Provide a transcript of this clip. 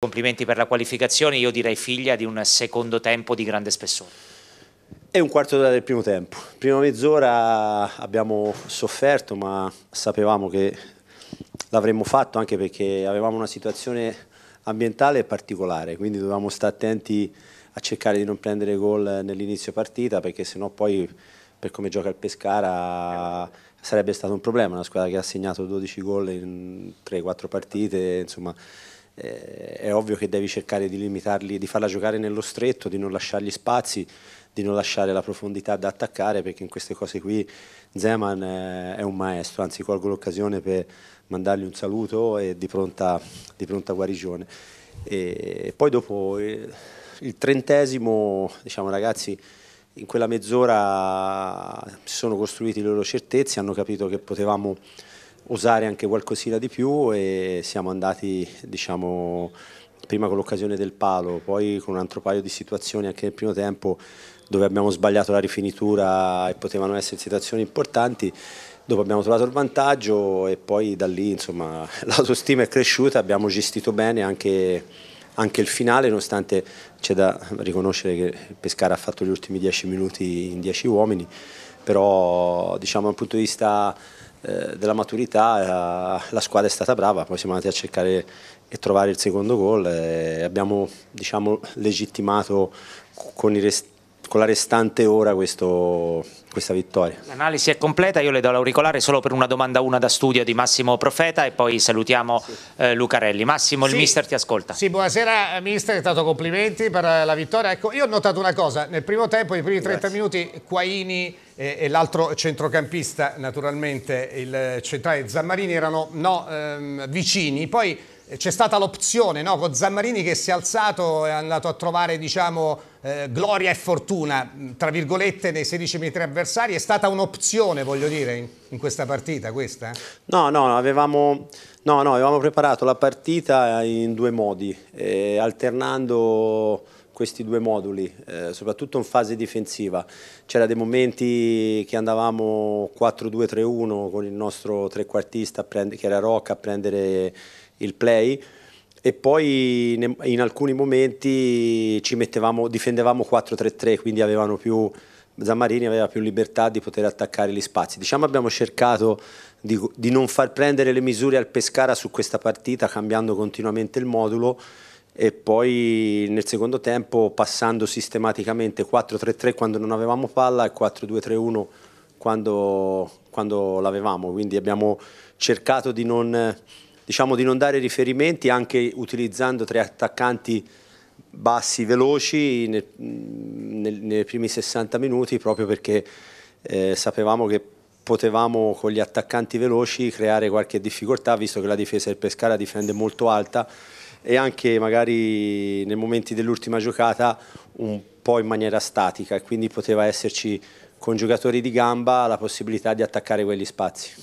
Complimenti per la qualificazione, io direi figlia di un secondo tempo di grande spessore. È un quarto d'ora del primo tempo. Prima mezz'ora abbiamo sofferto, ma sapevamo che l'avremmo fatto anche perché avevamo una situazione ambientale particolare, quindi dovevamo stare attenti a cercare di non prendere gol nell'inizio partita perché sennò poi per come gioca il Pescara sarebbe stato un problema, una squadra che ha segnato 12 gol in 3-4 partite, insomma eh, è ovvio che devi cercare di limitarli, di farla giocare nello stretto, di non lasciargli spazi, di non lasciare la profondità da attaccare, perché in queste cose qui Zeman è, eh, è un maestro, anzi colgo l'occasione per mandargli un saluto e di pronta, di pronta guarigione. E poi dopo eh, il trentesimo, diciamo ragazzi, in quella mezz'ora si sono costruiti le loro certezze, hanno capito che potevamo osare anche qualcosina di più e siamo andati diciamo, prima con l'occasione del palo, poi con un altro paio di situazioni anche nel primo tempo dove abbiamo sbagliato la rifinitura e potevano essere situazioni importanti. Dopo abbiamo trovato il vantaggio e poi da lì insomma, l'autostima è cresciuta, abbiamo gestito bene anche, anche il finale, nonostante c'è da riconoscere che Pescara ha fatto gli ultimi dieci minuti in dieci uomini, però diciamo dal punto di vista eh, della maturità eh, la squadra è stata brava, poi siamo andati a cercare e trovare il secondo gol e abbiamo diciamo, legittimato con i resti con la restante ora questo, questa vittoria. L'analisi è completa, io le do l'auricolare solo per una domanda una da studio di Massimo Profeta e poi salutiamo sì. eh, Lucarelli. Massimo, sì. il mister ti ascolta. Sì, buonasera eh, mister, tanto complimenti per eh, la vittoria. Ecco, io ho notato una cosa, nel primo tempo, i primi 30 Grazie. minuti, Quaini e, e l'altro centrocampista, naturalmente il eh, centrale Zammarini, erano no, ehm, vicini, poi eh, c'è stata l'opzione no, con Zammarini che si è alzato e è andato a trovare diciamo, eh, gloria e fortuna mm, tra virgolette nei 16 metri avversari è stata un'opzione voglio dire in, in, questa partita questa? No no avevamo, no, no avevamo preparato la partita in due modi eh, alternando questi due moduli, eh, soprattutto in fase difensiva. C'era dei momenti che andavamo 4-2-3-1 con il nostro trequartista che era Rocca a prendere il play e poi in, alcuni momenti ci mettevamo, difendevamo 4-3-3, quindi avevano più Zammarini aveva più libertà di poter attaccare gli spazi. Diciamo abbiamo cercato di, di, non far prendere le misure al Pescara su questa partita cambiando continuamente il modulo e poi nel secondo tempo passando sistematicamente 4-3-3 quando non avevamo palla e 4-2-3-1 quando, quando l'avevamo, quindi abbiamo cercato di non, diciamo, di non dare riferimenti anche utilizzando tre attaccanti bassi veloci nel, nel, nei primi 60 minuti proprio perché eh, sapevamo che potevamo con gli attaccanti veloci creare qualche difficoltà visto che la difesa del Pescara difende molto alta e anche magari nei momenti dell'ultima giocata un po' in maniera statica e quindi poteva esserci con giocatori di gamba la possibilità di attaccare quegli spazi.